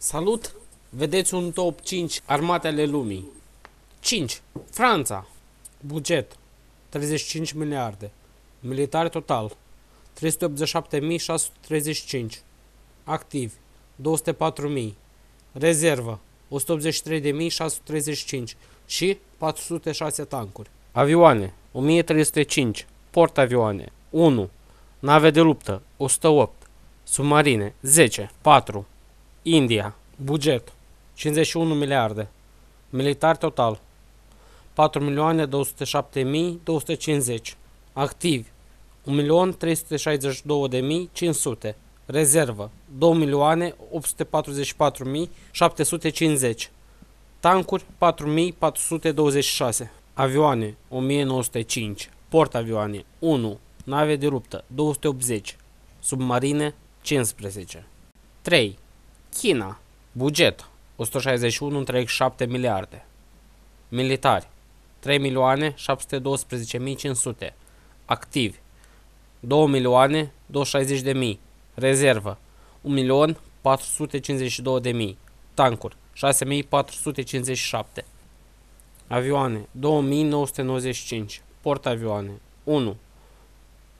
Salut! Vedeți un top 5 armate ale lumii. 5. Franța. Buget. 35 miliarde. Militari total. 387.635. Activ. 204.000. Rezervă. 183.635 și 406 tancuri. Avioane. 1305. Portavioane. 1. Nave de luptă. 108. Submarine. 10. 4. India. Buget. 51 miliarde. Militar total. 4 milioane 207.250. Activi. 1.362.500. Rezervă. 2 milioane 844.750. Tancuri 4.426. Avioane 1.905. Portavioane 1. Nave de luptă 280. Submarine 15. 3. China, buget 161,7 miliarde. Militari 3 milioane 712.500. Activi 2 milioane 260 de mii. Rezervă 1 milion 452 de mii. Tancuri 6457. Avioane 2995. Portavioane 1.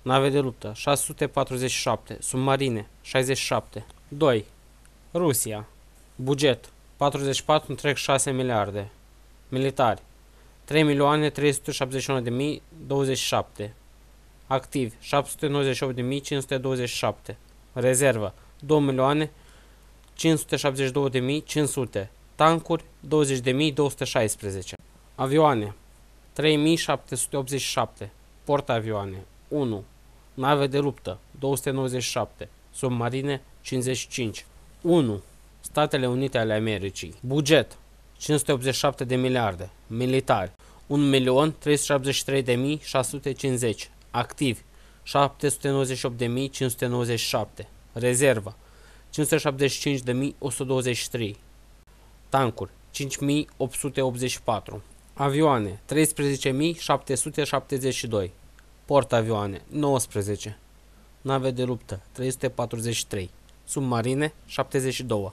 Nave de luptă 647. Submarine 67. 2. Rusia. Buget 44,6 miliarde. Militari 3.371.027. Activi 798.527. Rezervă 2.572.500. Tancuri 20.216. Avioane 3.787. Portavioane 1. Nave de luptă 297. Submarine 55. 1. Statele Unite ale Americii. Buget 587 de miliarde. Militari 1.373.650. Activ. 798.597. Rezervă 575.123. Tancuri 5.884. Avioane 13.772. Portavioane 19. Nave de luptă 343 submarine 72.